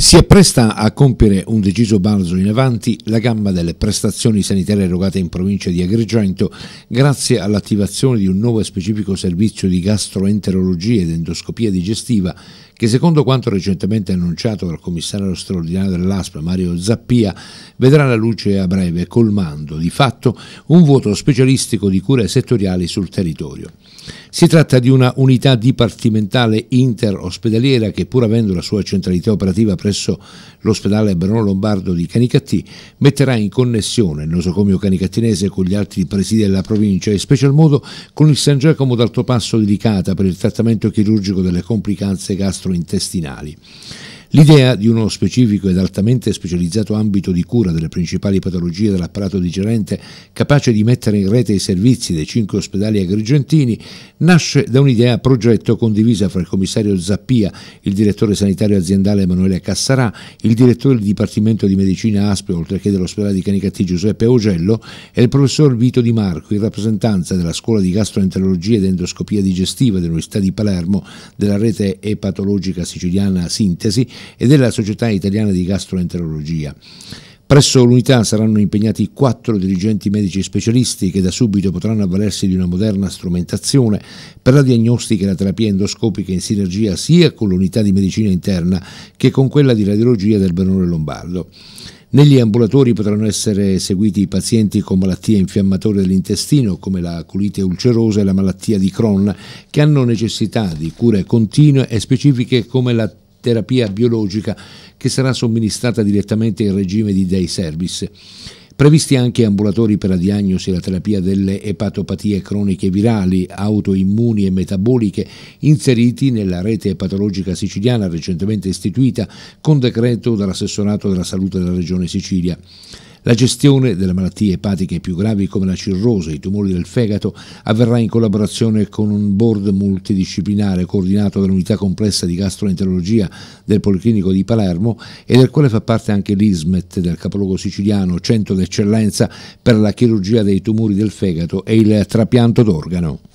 Si appresta a compiere un deciso balzo in avanti la gamma delle prestazioni sanitarie erogate in provincia di Agrigento grazie all'attivazione di un nuovo e specifico servizio di gastroenterologia ed endoscopia digestiva che secondo quanto recentemente annunciato dal commissario straordinario dell'ASPA Mario Zappia vedrà la luce a breve colmando di fatto un vuoto specialistico di cure settoriali sul territorio. Si tratta di una unità dipartimentale interospedaliera che pur avendo la sua centralità operativa presso l'ospedale Brno Lombardo di Canicattì metterà in connessione il nosocomio canicattinese con gli altri presidi della provincia e in special modo con il San Giacomo d'Altopasso di Licata per il trattamento chirurgico delle complicanze gastrointestinali. L'idea di uno specifico ed altamente specializzato ambito di cura delle principali patologie dell'apparato digerente, capace di mettere in rete i servizi dei cinque ospedali agrigentini, nasce da un'idea a progetto condivisa fra il commissario Zappia, il direttore sanitario aziendale Emanuele Cassarà, il direttore del Dipartimento di Medicina ASPE, oltre che dell'ospedale di Canicattì Giuseppe Augello, e il professor Vito Di Marco, in rappresentanza della Scuola di Gastroenterologia ed Endoscopia Digestiva dell'Università di Palermo, della rete epatologica siciliana Sintesi, e della Società Italiana di Gastroenterologia. Presso l'unità saranno impegnati quattro dirigenti medici specialisti che da subito potranno avvalersi di una moderna strumentazione per la diagnostica e la terapia endoscopica in sinergia sia con l'unità di medicina interna che con quella di radiologia del Benone Lombardo. Negli ambulatori potranno essere seguiti i pazienti con malattie infiammatorie dell'intestino come la colite ulcerosa e la malattia di Crohn che hanno necessità di cure continue e specifiche come la terapia biologica che sarà somministrata direttamente in regime di day service. Previsti anche ambulatori per la diagnosi e la terapia delle epatopatie croniche virali, autoimmuni e metaboliche, inseriti nella rete epatologica siciliana recentemente istituita con decreto dell'assessorato della salute della Regione Sicilia. La gestione delle malattie epatiche più gravi come la e i tumori del fegato, avverrà in collaborazione con un board multidisciplinare coordinato dall'unità complessa di gastroenterologia del Policlinico di Palermo e del quale fa parte anche l'ISMET del capoluogo siciliano, centro d'eccellenza per la chirurgia dei tumori del fegato e il trapianto d'organo.